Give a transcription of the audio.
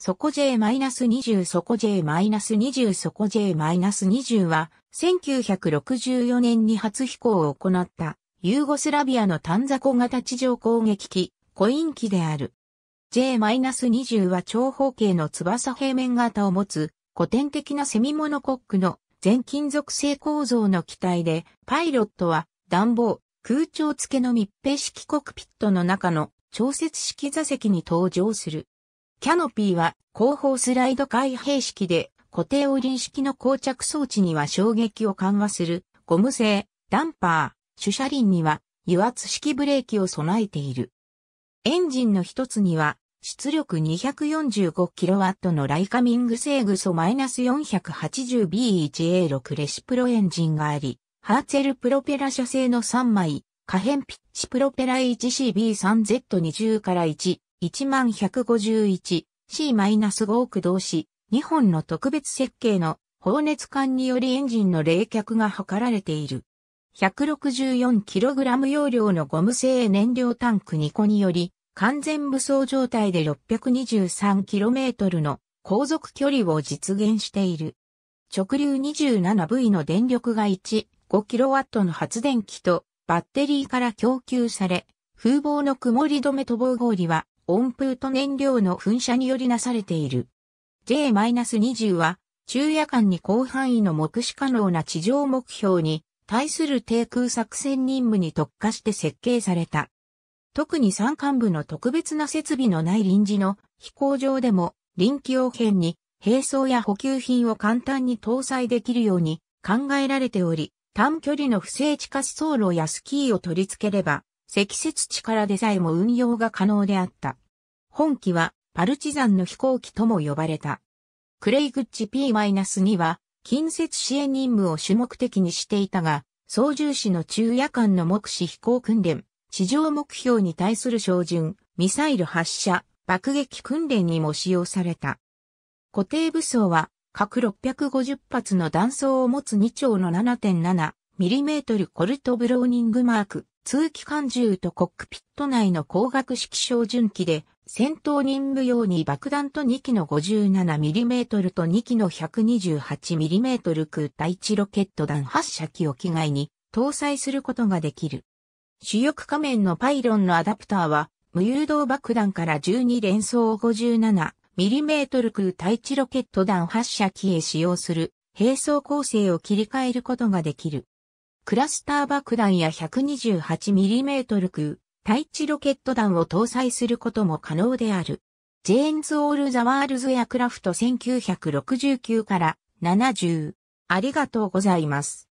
そこ J-20 こ J-20 こ J-20 は、1964年に初飛行を行った、ユーゴスラビアの短座小型地上攻撃機、コイン機である。J-20 は長方形の翼平面型を持つ、古典的なセミモノコックの全金属製構造の機体で、パイロットは暖房、空調付けの密閉式コクピットの中の調節式座席に登場する。キャノピーは後方スライド開閉式で固定オリン式の膠着装置には衝撃を緩和するゴム製ダンパー、主車輪には油圧式ブレーキを備えている。エンジンの一つには出力 245kW のライカミング製グソ -480B1A6 レシプロエンジンがあり、ハーツェルプロペラ社製の3枚、可変ピッチプロペラ 1CB3Z20 から1、1151C-5 億同士、2本の特別設計の放熱管によりエンジンの冷却が図られている。164kg 容量のゴム製燃料タンク2個により、完全武装状態で 623km の航続距離を実現している。直流 27V の電力が 1.5kW の発電機とバッテリーから供給され、風防の曇り止めと防氷は温風と燃料の噴射によりなされている。J-20 は、昼夜間に広範囲の目視可能な地上目標に対する低空作戦任務に特化して設計された。特に山間部の特別な設備のない臨時の飛行場でも臨機応変に並走や補給品を簡単に搭載できるように考えられており、短距離の不正地下走路やスキーを取り付ければ積雪地からでさえも運用が可能であった。本機はパルチザンの飛行機とも呼ばれた。クレイグッチ P-2 は近接支援任務を主目的にしていたが、操縦士の中夜間の目視飛行訓練、地上目標に対する照準、ミサイル発射、爆撃訓練にも使用された。固定武装は各650発の弾倉を持つ2丁の 7.7mm コルトブローニングマーク通機関銃とコックピット内の光学式照準機で、戦闘任務用に爆弾と2機の 57mm と2機の 128mm 空対地ロケット弾発射機を機外に搭載することができる。主翼仮面のパイロンのアダプターは、無誘導爆弾から12連装を 57mm 空対地ロケット弾発射機へ使用する並走構成を切り替えることができる。クラスター爆弾や 128mm 級、対地ロケット弾を搭載することも可能である。ジェーンズ・オール・ザ・ワールズ・エアクラフト1969から70。ありがとうございます。